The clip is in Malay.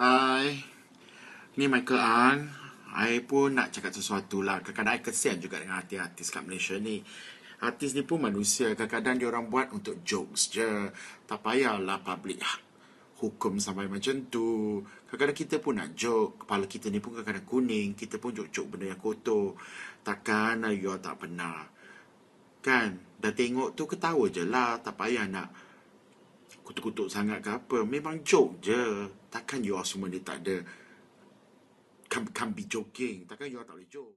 Hai. Ni Michael Ang. I pun nak cakap sesuatu lah. Kadang-kadang I kesian juga dengan artis-artis kat Malaysia ni. Artis ni pun manusia. Kadang-kadang dia orang buat untuk jokes je. Tak payahlah public ha- hukum sampai macam tu. Kadang-kadang kita pun nak joke. Kepala kita ni pun kadang-kadang kuning. Kita pun jok-jok benda yang kotor. Takkan lah you all tak pernah. Kan? Dah tengok tu ketawa je lah. Tak payah nak kutuk-kutuk sangat ke apa. Memang joke je. Takkan you all semua ni tak ada. Can, can be joking. Takkan you all tak boleh joke.